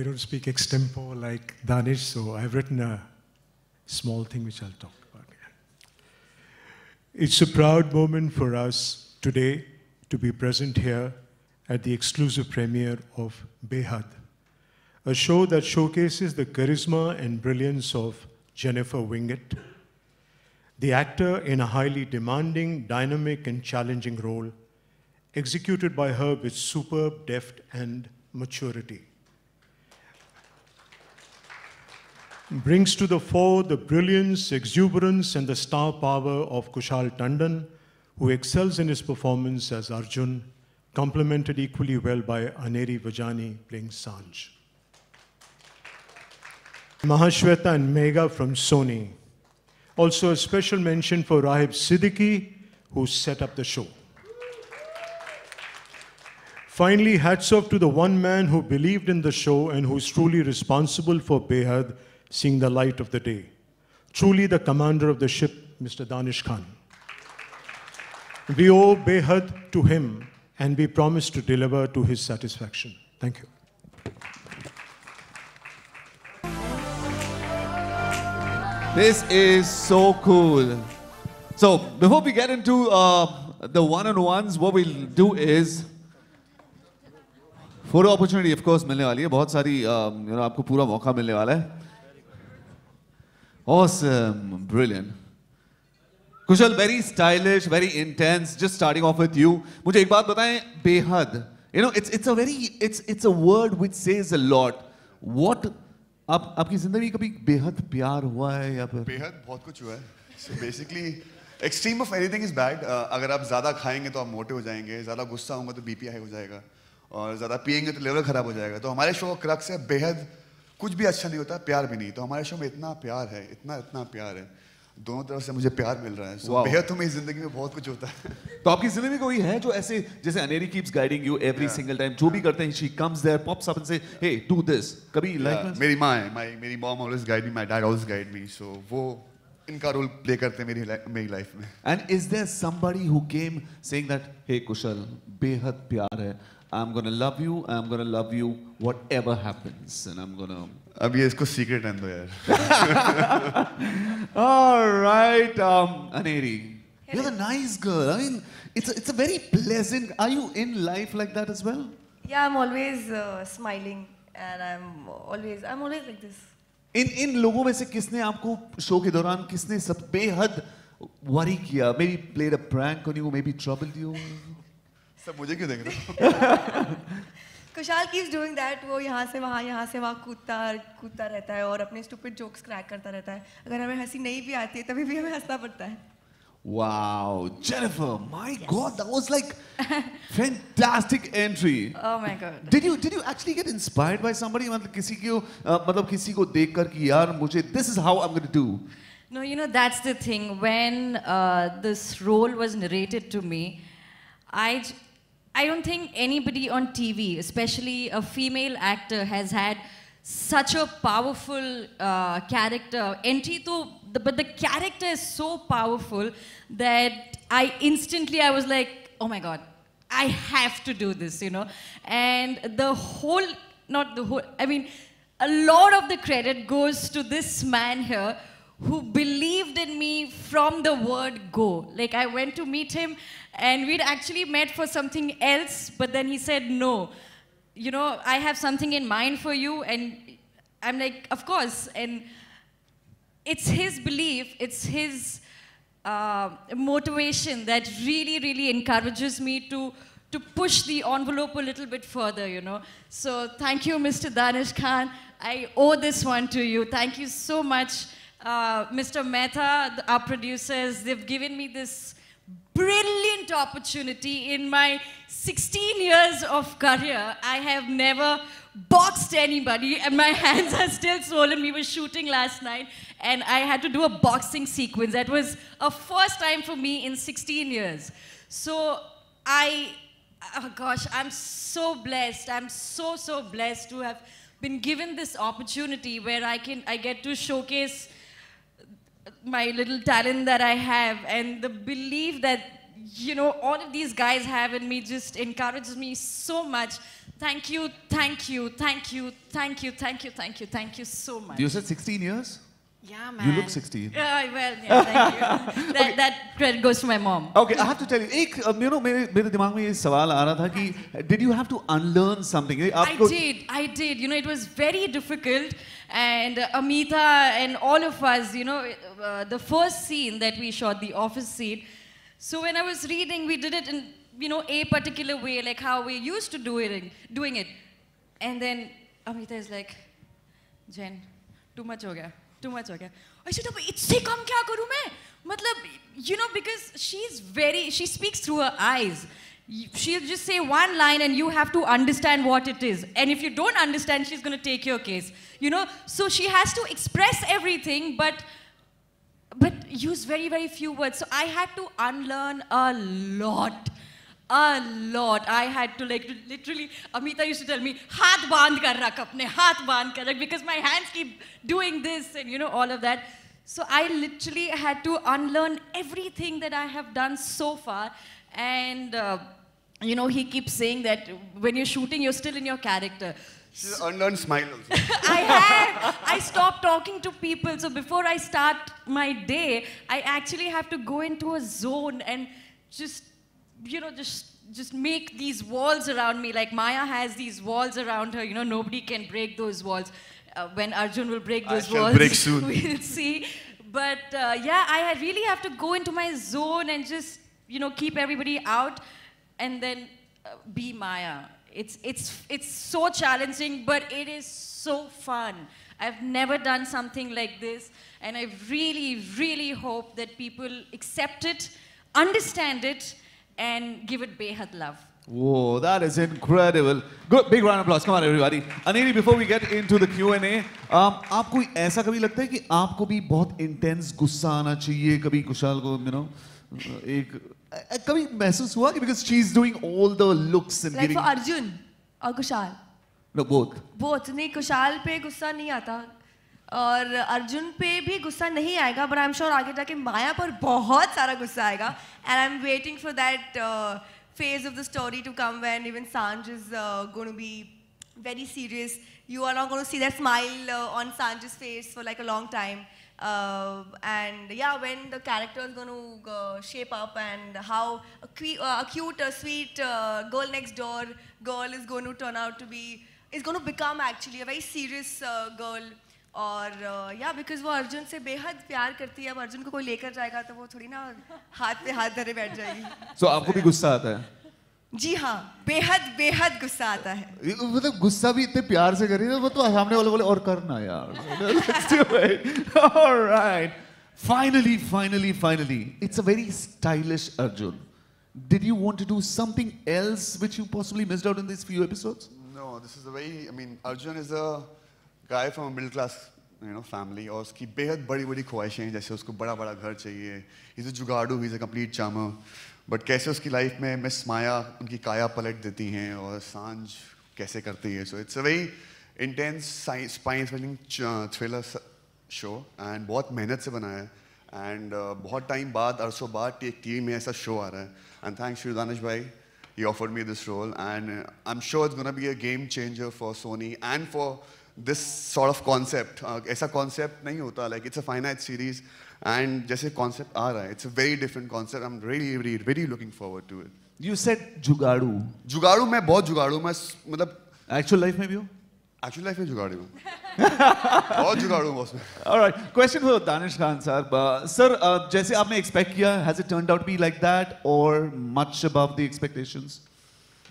I don't speak extempore like Danish, so I've written a small thing which I'll talk about. It's a proud moment for us today to be present here at the exclusive premiere of Behad, a show that showcases the charisma and brilliance of Jennifer Wingett, the actor in a highly demanding, dynamic, and challenging role, executed by her with superb deft and maturity. brings to the fore the brilliance, exuberance, and the star power of Kushal Tandon, who excels in his performance as Arjun, complemented equally well by Aneri Vajani playing Sanj. Mahashweta and Megha from Sony. Also a special mention for Rahib Siddiqui, who set up the show. Finally, hats off to the one man who believed in the show and who's truly responsible for Behad seeing the light of the day. Truly the commander of the ship, Mr. Danish Khan. We owe Behad to him and we promise to deliver to his satisfaction. Thank you. This is so cool. So before we get into uh, the one-on-ones, what we'll do is opportunity, of course, course मिलने वाली है बहुत सारी um, you know, आपको पूरा मौका मिलने वाला है Awesome, brilliant. Kushal, very stylish, very intense. Just starting off with you. मुझे एक बात बताएं बेहद You know, it's it's a very it's it's a word which says a lot. What आप आपकी जिंदगी कभी बेहद प्यार हुआ है या फिर बेहद बहुत कुछ हुआ है so basically extreme of anything is bad अगर आप ज़्यादा खाएंगे तो आप मोटे हो जाएंगे ज़्यादा गुस्सा होंगे तो बीपी हो जाएगा और ज़्यादा पियेंगे तो लेवल खराब हो जाएगा तो हमारे शो का क्रक्स है बेहद कुछ भी अच्छा नहीं होता प्यार भी नहीं तो हमारे शो में इतना प्यार है इतना इतना प्यार है दोनों तरफ से मुझे प्यार मिल रहा है so, बेहद तो मेरी जिंदगी में बहुत कुछ होता है तो आपकी जिंदगी में कोई है जो ऐसे जैसे Aneri keeps guiding you every single time जो भी करते हैं she comes there pops up and say hey do this कभी लाइक yeah. मेरी मां है माय मेरी mom always guide me my dad always guide me so वो इनका रोल प्ले करते मेरी मेरी लाइफ में and is there somebody who came saying that he Kushal बेहद प्यार है I'm gonna love you. I'm gonna love you whatever happens, and I'm gonna. अब ये इसको secret end दो यार. All right, um, Aneri. You're a nice girl. I mean, it's a, it's a very pleasant. Are you in life like that as well? Yeah, I'm always uh, smiling, and I'm always I'm always like this. In इन लोगों में से किसने आपको show के दौरान किसने सब बेहद worry किया? Maybe played a prank on you, maybe troubled you. सब मुझे क्यों देख रहे हो कुशाल कीज डूइंग दैट वो यहाँ से वहाँ यहाँ से वहाँ कूदता कूदता रहता है और अपने स्टूपिड जोक्स क्रैक करता रहता है अगर हमें हंसी नहीं भी आती है तभी भी हमें हंसना पड़ता है Wow, Jennifer, my yes. God, that was like fantastic entry. Oh my God. Did you did you actually get inspired by somebody? मतलब किसी को मतलब किसी को देखकर कि यार मुझे this is how I'm going to do. No, you know that's the thing. When uh, this role was narrated to me, I I don't think anybody on TV, especially a female actor, has had such a powerful uh, character. Entry to, the, but the character is so powerful that I instantly, I was like, oh my God, I have to do this, you know. And the whole, not the whole, I mean, a lot of the credit goes to this man here who believed in me from the word go. Like I went to meet him and we'd actually met for something else, but then he said, no, you know, I have something in mind for you. And I'm like, of course. And it's his belief, it's his uh, motivation that really, really encourages me to to push the envelope a little bit further, you know. So thank you, Mr. Danish Khan. I owe this one to you. Thank you so much, uh, Mr. Mehta, our producers. They've given me this brilliant opportunity. In my 16 years of career, I have never boxed anybody and my hands are still swollen. We were shooting last night and I had to do a boxing sequence. That was a first time for me in 16 years. So I, oh gosh, I'm so blessed. I'm so, so blessed to have been given this opportunity where I can, I get to showcase my little talent that I have and the belief that, you know, all of these guys have in me just encourages me so much. Thank you, thank you, thank you, thank you, thank you, thank you, thank you so much. You said 16 years? Yeah, man. You look 16. Yeah, well, yeah, thank you. that, okay. that credit goes to my mom. Okay, I have to tell you, uh, you know मेरे मेरे दिमाग में ये did you have to unlearn something? I did, I did. You know, it was very difficult, and uh, Amita and all of us, you know, uh, the first scene that we shot, the office scene. So when I was reading, we did it in you know a particular way, like how we used to do it, doing it, and then Amita is like, Jen, too much हो too much हो गया I should इससे कम क्या करूँ मैं मतलब you know because she is very she speaks through her eyes she'll just say one line and you have to understand what it is. And if you don't understand, she's going to take your case. You know, so she has to express everything, but but use very very few words. So I had to unlearn a lot. a lot. I had to like literally, Amita used to tell me, haath band kar rak apne, haath band kar rak," because my hands keep doing this and you know, all of that. So I literally had to unlearn everything that I have done so far. And, uh, you know, he keeps saying that when you're shooting, you're still in your character. She's unlearned smile also. I have. I stop talking to people. So before I start my day, I actually have to go into a zone and just you know, just just make these walls around me. Like Maya has these walls around her. You know, nobody can break those walls. Uh, when Arjun will break those I walls, break soon. we'll see. But uh, yeah, I really have to go into my zone and just you know keep everybody out, and then uh, be Maya. It's it's it's so challenging, but it is so fun. I've never done something like this, and I really really hope that people accept it, understand it and give it Behad love. Whoa, that is incredible. Good, big round of applause. Come on, everybody. Aniri, before we get into the Q&A, um, आपको ऐसा कभी लगता है कि आपको भी बहुत intense गुस्सा आना चाहिए कभी कुशाल को, you know, एक कभी महसूस हुआ कि because she's doing all the looks and like giving. Like for Arjun or Kushal? No, both. Both. नहीं Kushal पे गुस्सा नहीं आता. और अर्जुन पे भी गुस्सा नहीं आएगा बट आई एम श्योर आगे जाके माया पर बहुत सारा गुस्सा आएगा and I am waiting for that phase of the story to come when even Saanjh is gonna be very serious you are not gonna see that smile on Saanjh is face for like a long time Uh, and yeah, when the character is going to uh, shape up and how a, uh, a cute, uh, sweet uh, girl next door girl is going to turn out to be, is going to become actually a very serious uh, girl. और या uh, because वो अर्जुन से बेहद प्यार करती है अब अर्जुन को कोई लेकर जाएगा तो वो थोड़ी ना हाथ पे हाथ धरे बैठ जाएगी सो so, आपको भी गुस्सा आता है जी हाँ बेहद बेहद गुस्सा आता है तो मतलब गुस्सा भी इतने प्यार से करी वो तो सामने वाले बोले और करना यार finally finally finally it's a very stylish Arjun Did you want to do something else which you possibly missed out in these few episodes? No, this is a very, I mean, Arjun is a guy from a class you know family और उसकी बेहद बड़ी बड़ी ख्वाहिशें हैं जैसे उसको बड़ा बड़ा घर चाहिए is a jugaadu is a complete charmer but कैसे उसकी लाइफ में मिस माया उनकी काया पलट देती हैं और सांझ कैसे करती है so it's a very intense spice thriller show and बहुत मेहनत से बनाया है एंड uh, बहुत टाइम बाद अरसों बाद एक वी में ऐसा शो आ रहा है एंड थैंक्स श्री दानिश भाई you offered me this role and I am sure it's gonna be a game changer for Sony and for this sort of concept ऐसा कॉन्सेप्ट नहीं होता like it's a finite series and जैसे concept आ रहा है it's a very different concept I am really really very looking forward to it you said jugaadu jugaadu मैं बहुत जुगाड़ू मैं मतलब एक्चुअल लाइफ में भी हूँ एक्चुअल लाइफ में जुगाड़ू हूँ बहुत जुगाड़ू boss alright question for Danish Khan sir sir जैसे आपने एक्सपेक्ट किया has it turned out be like that और much above the expectations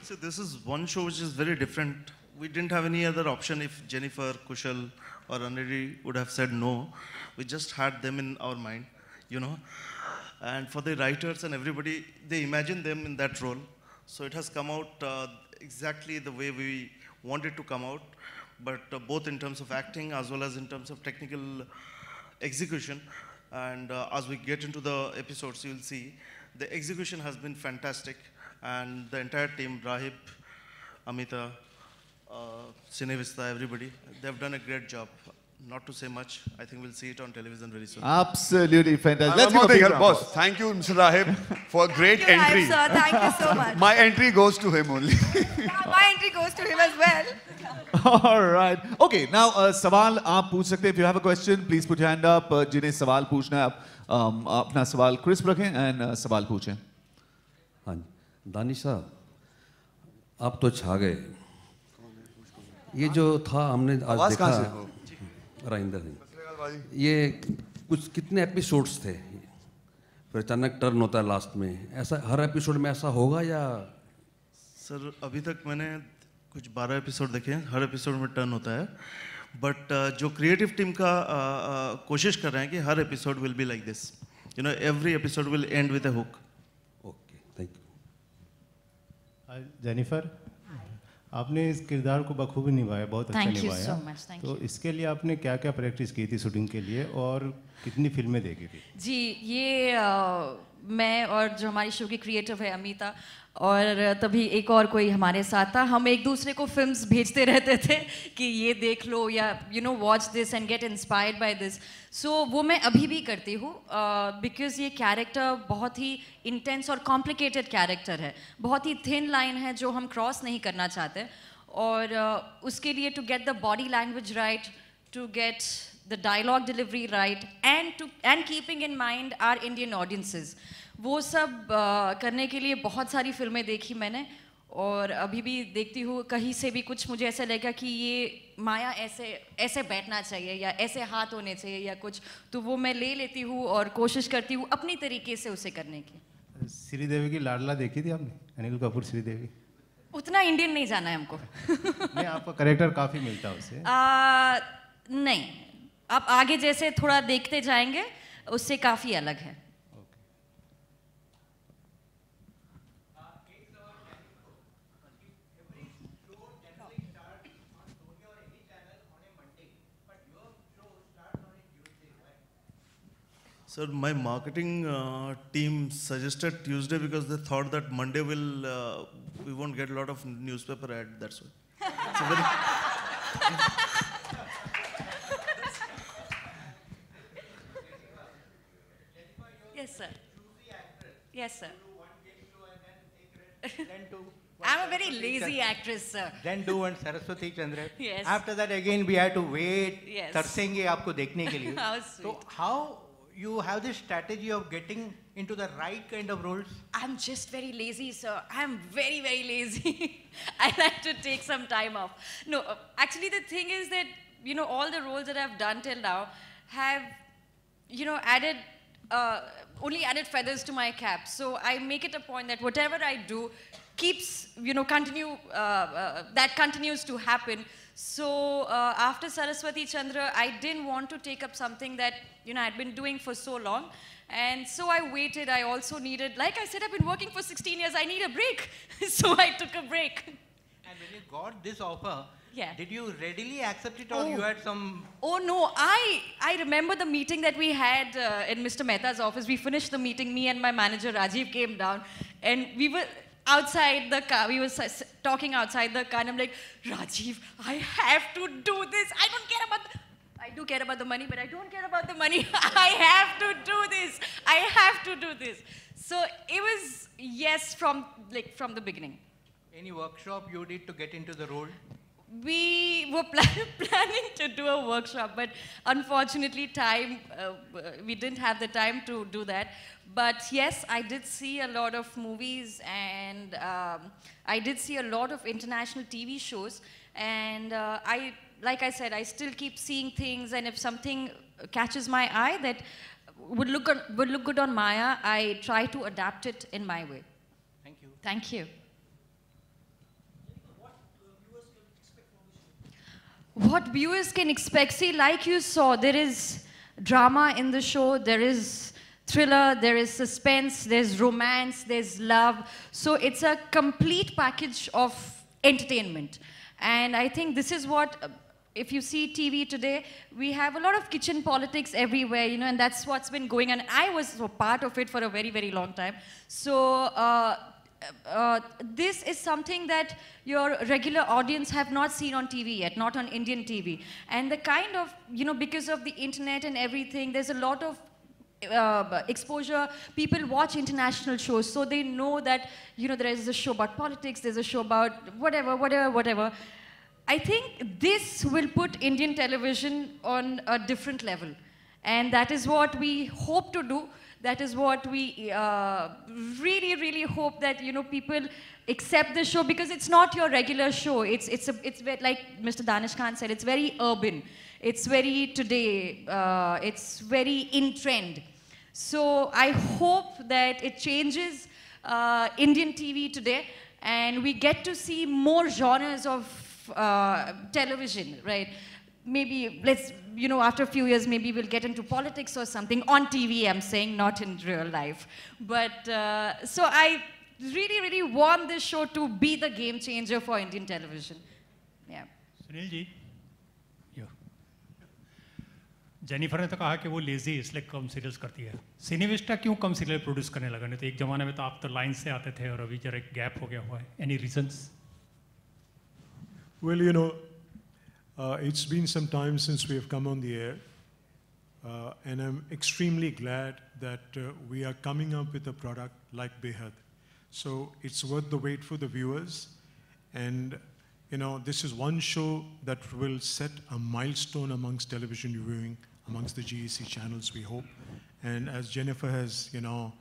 So this is one show which is very different we didn't have any other option if Jennifer, Kushal, or Anadi would have said no. We just had them in our mind, you know. And for the writers and everybody, they imagined them in that role. So it has come out uh, exactly the way we wanted to come out, but uh, both in terms of acting as well as in terms of technical execution. And uh, as we get into the episodes, you'll see the execution has been fantastic. And the entire team, Rahib, Amita, Sine Vista, everybody. They've done a great job. Not to say much. I think we'll see it on television very soon. Absolutely fantastic. Let's go big boss. Thank you, Mr. Rahib, for a great Thank you, entry. You, sir. Thank you so much. My entry goes to him only. My entry goes to him as well. All right. Okay. Now, uh, सवाल आप पूछ सकते If you have a question, please put your hand up. Uh, जिन्हें सवाल पूछना है, आप um, अपना सवाल क्रिस्प रखें and uh, सवाल पूछें. हाँ, दानिश साहब, आप तो छा गए. ये जो था हमने आज देखा राजेंद्र सिंह ये कुछ कितने एपिसोड्स थे फिर अचानक टर्न होता है लास्ट में ऐसा हर एपिसोड में ऐसा होगा या सर अभी तक मैंने कुछ बारह एपिसोड देखे हैं हर एपिसोड में टर्न होता है बट uh, जो क्रिएटिव टीम का uh, uh, कोशिश कर रहे हैं कि हर episode will be like this you know every episode will end with a hook okay thank you Jennifer आपने इस किरदार को बखूबी निभाया बहुत अच्छा निभाया so much, तो you. इसके लिए आपने क्या क्या प्रैक्टिस की थी शूटिंग के लिए और कितनी फिल्में देखी थी जी ये आ, मैं और जो हमारी शो की क्रिएटिव है अमिता और तभी एक और कोई हमारे साथ था हम एक दूसरे को फिल्म्स भेजते रहते थे कि ये देख लो या you know watch this and get inspired by this so वो मैं अभी भी करती हूँ बिकॉज uh, ये कैरेक्टर बहुत ही इंटेंस और कॉम्प्लिकेटेड कैरेक्टर है बहुत ही थिन लाइन है जो हम क्रॉस नहीं करना चाहते और uh, उसके लिए to get the body language right to get the dialogue delivery right and to and keeping in mind our Indian audiences वो सब आ, करने के लिए बहुत सारी फिल्में देखी मैंने और अभी भी देखती हूँ कहीं से भी कुछ मुझे ऐसा लगेगा कि ये माया ऐसे ऐसे बैठना चाहिए या ऐसे हाथ होने चाहिए या कुछ तो वो मैं ले लेती हूँ और कोशिश करती हूँ अपनी तरीके से उसे करने की श्रीदेवी की लाडला देखी थी आपने अनिल कपूर श्रीदेवी उतना इंडियन नहीं जाना है हमको नहीं आपका करेक्टर काफ़ी मिलता है उसे आ, नहीं आप आगे जैसे थोड़ा देखते जाएंगे उससे काफ़ी अलग है Sir, my marketing uh, team suggested Tuesday because they thought that Monday will uh, we won't get a lot of newspaper ad. That's why. yes, sir. Yes, sir. I'm a very lazy actress, sir. Then do one Saraswati Chandra. yes. After that, again, we had to wait. Yes. तरसेंगे आपको देखने के लिए. how sweet. So how you have this strategy of getting into the right kind of roles? I'm just very lazy, sir. I'm very, very lazy. I like to take some time off. No, uh, actually, the thing is that, you know, all the roles that I've done till now have, you know, added, uh, only added feathers to my cap. So I make it a point that whatever I do keeps, you know, continue, uh, uh, that continues to happen so uh, after Saraswati Chandra, I didn't want to take up something that you know I'd been doing for so long, and so I waited. I also needed, like I said, I've been working for 16 years. I need a break, so I took a break. And when you got this offer, yeah. Did you readily accept it or oh. you had some... Oh no, I, I remember the meeting that we had uh, in Mr. Mehta's office. We finished the meeting, me and my manager Rajiv came down and we were, outside the car. We were talking outside the car, and I'm like, Rajiv, I have to do this. I don't care about. The I do care about the money, but I don't care about the money. I have to do this. I have to do this. So it was yes from like from the beginning. Any workshop you did to get into the role? we were pl planning to do a workshop, but unfortunately, time uh, we didn't have the time to do that. But yes, I did see a lot of movies, and um, I did see a lot of international TV shows. And uh, I, like I said, I still keep seeing things, and if something catches my eye that would look on, would look good on Maya, I try to adapt it in my way. Thank you. Thank you. what viewers can expect. See, like you saw, there is drama in the show, there is thriller, there is suspense, there's romance, there's love. So it's a complete package of entertainment. And I think this is what, uh, if you see TV today, we have a lot of kitchen politics everywhere, you know, and that's what's been going on. I was a part of it for a very, very long time. So uh, uh, this is something that your regular audience have not seen on TV yet, not on Indian TV. And the kind of, you know, because of the internet and everything, there's a lot of uh, exposure. People watch international shows, so they know that, you know, there is a show about politics, there's a show about whatever, whatever, whatever. I think this will put Indian television on a different level. And that is what we hope to do. That is what we uh, really, really hope that, you know, people accept the show because it's not your regular show. It's, it's, a, it's like Mr. Danish Khan said, it's very urban. It's very today. Uh, it's very in trend. So I hope that it changes uh, Indian TV today and we get to see more genres of uh, television, right? maybe let's, you know, after a few years, maybe we'll get into politics or something on TV, I'm saying, not in real life. But uh, so I really, really want this show to be the game changer for Indian television. Yeah. Sunilji. Jennifer ने तो कहा कि वो lazy इसलिए कम serials करती है सिनेविस्टा क्यों कम serial produce करने लगा नहीं तो एक ज़माने में तो आप तो लाइन से आते थे और अभी जरा एक गैप हो गया हुआ है any reasons well you know uh, it's been some time since we have come on the air, uh, and I'm extremely glad that uh, we are coming up with a product like Behad. So it's worth the wait for the viewers. And, you know, this is one show that will set a milestone amongst television viewing, amongst the GEC channels, we hope. And as Jennifer has, you know,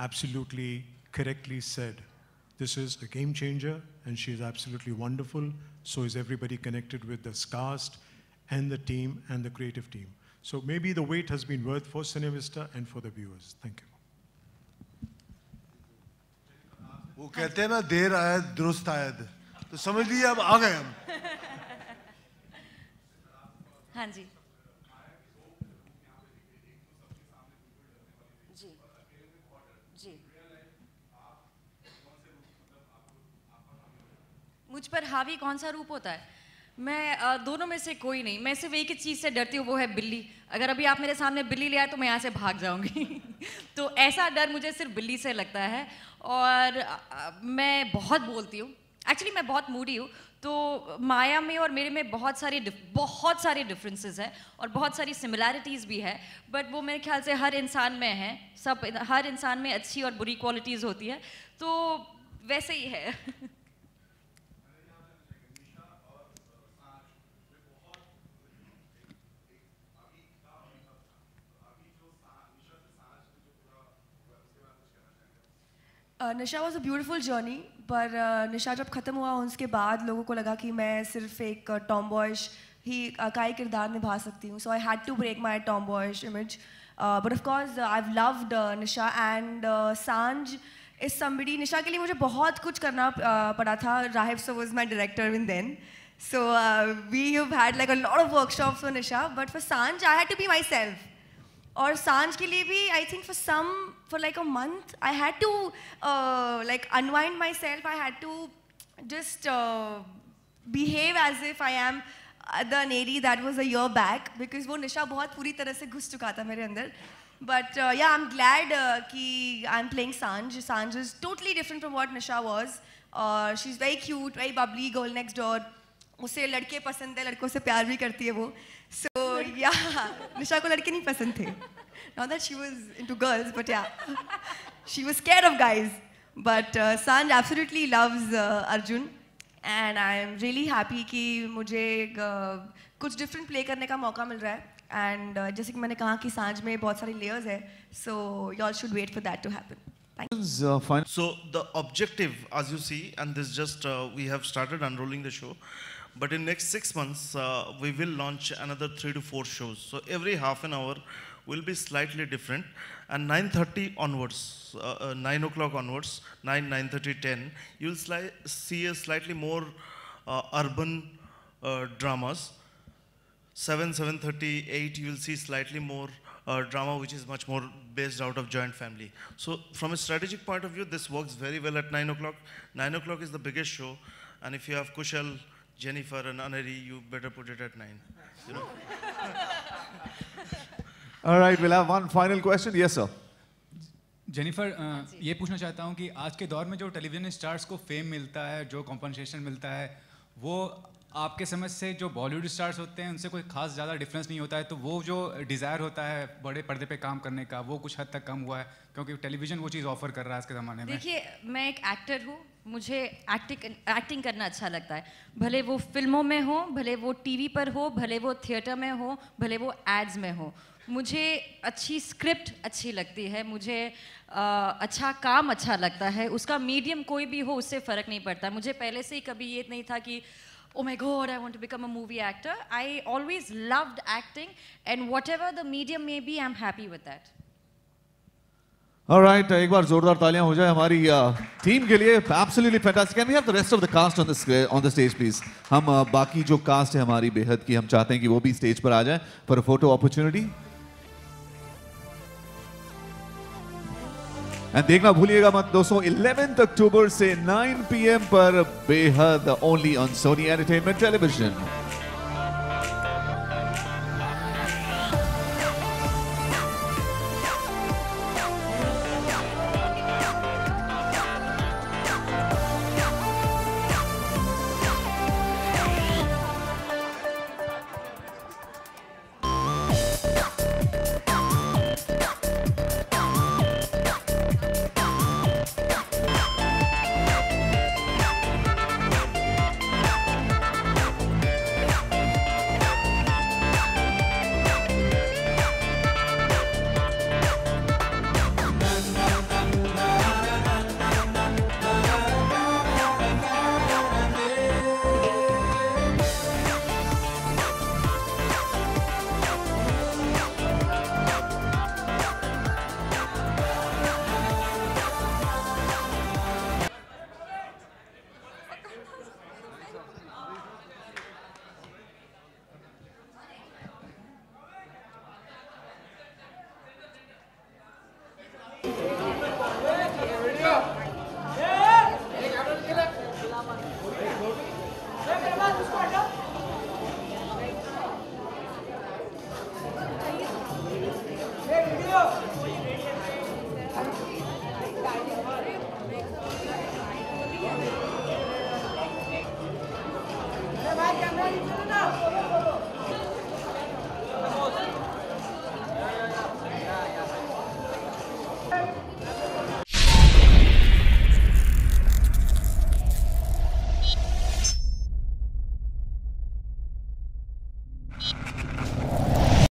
absolutely correctly said, this is a game changer, and she is absolutely wonderful. So is everybody connected with the cast and the team and the creative team? So maybe the wait has been worth for Cinevista and for the viewers. Thank you. वो कहते हैं ना देर आया दुरुस्त आया तो समझ लिया अब आ गए हम हाँ जी मुझ पर हावी कौन सा रूप होता है मैं दोनों में से कोई नहीं मैं सिर्फ एक ही चीज़ से डरती हूँ वो है बिल्ली अगर अभी आप मेरे सामने बिल्ली ले आए तो मैं यहाँ से भाग जाऊँगी तो ऐसा डर मुझे सिर्फ बिल्ली से लगता है और मैं बहुत बोलती हूँ एक्चुअली मैं बहुत मूडी हूँ तो माया में और मेरे में बहुत सारी बहुत सारे डिफरेंसेस हैं और बहुत सारी सिमिलैरिटीज़ भी है बट वो मेरे ख्याल से हर इंसान में है सब हर इंसान में अच्छी और बुरी क्वालिटीज़ होती है तो वैसे ही है नशा वॉज अ ब्यूटिफुल जर्नी पर नशा जब ख़त्म हुआ उसके बाद लोगों को लगा कि मैं सिर्फ एक टॉम uh, बॉयश ही uh, का किरदार निभा सकती हूँ so I had to break my tomboyish image but of course I loved Nisha and Saanjh is somebody निशा के लिए मुझे बहुत कुछ करना uh, पड़ा था Rahib so was my director in then so we had like a lot of workshop for Nisha but for Saanjh I had to be myself और सांझ के लिए भी I think for some for like a month I had to like unwind myself I had to just behave as if I am the Neri that was a your back because वो निशा बहुत पूरी तरह से घुस चुका था मेरे अंदर बट या आई एम ग्लैड कि I am playing Saanjh Saanjh is totally different from what Nisha was she is very cute very bubbly girl next door उसे लड़के पसंद है लड़कों से प्यार भी करती है वो सो so, या yeah, निशा को लड़के नहीं पसंद थे not that she was into girls but yeah she was care of guys but Saanjh absolutely loves Arjun and I am really happy कि मुझे uh, कुछ डिफरेंट प्ले करने का मौका मिल रहा है एंड uh, जैसे कि मैंने कहा कि सांझ में बहुत सारे लेयर्स है so you all should wait for that to happen So the objective, as you see, and this just uh, we have started unrolling the show. But in next six months, uh, we will launch another three to four shows. So every half an hour will be slightly different. And 9.30 onwards, uh, uh, 9 o'clock onwards, 9, 9.30, 10, you will see a slightly more uh, urban uh, dramas. 7, 7.30, 8, you will see slightly more uh, drama which is much more based out of joint family. So from a strategic point of view, this works very well at 9 o'clock. 9 o'clock is the biggest show. And if you have Kushal, Jennifer and Anari, you better put it at nine. You know? All right, we'll have one final question. Yes, sir. Jennifer ये पूछना चाहता हूँ कि आज के दौर में जो टेलीविजन स्टार्स को फेम मिलता है जो कॉम्पनसेशन मिलता है वो आपके समझ से जो बॉलीवुड स्टार्स होते हैं उनसे कोई खास ज़्यादा डिफरेंस नहीं होता है तो वो जो डिज़ायर होता है बड़े पर्दे पे काम करने का वो कुछ हद तक कम हुआ है क्योंकि टेलीविज़न वो चीज़ ऑफर कर रहा है आज के ज़माने में देखिए मैं एक एक्टर हूँ मुझे एक्टिंग एक्टिंग करना अच्छा लगता है भले वो फिल्मों में हो भले वो टी पर हो भले वो थिएटर में हो भले वो एड्स में हो मुझे अच्छी स्क्रिप्ट अच्छी लगती है मुझे आ, अच्छा काम अच्छा लगता है उसका मीडियम कोई भी हो उससे फ़र्क नहीं पड़ता मुझे पहले से ही कभी ये नहीं था कि oh my God, I want to become a movie actor. I always loved acting, and whatever the medium may be, I'm happy with that. All right, एक बार जोरदार taaliyan ho jaye hamari team ke liye absolutely fantastic. Can we have the rest of the cast on the on the stage, please? hum बाकी jo cast hai hamari behad ki hum chahte hain ki wo bhi stage par aa jaye for a photo opportunity. And देखना भूलिएगा मत दोस्तों eleventh October से 9 PM पर Beyhadh only on Sony entertainment television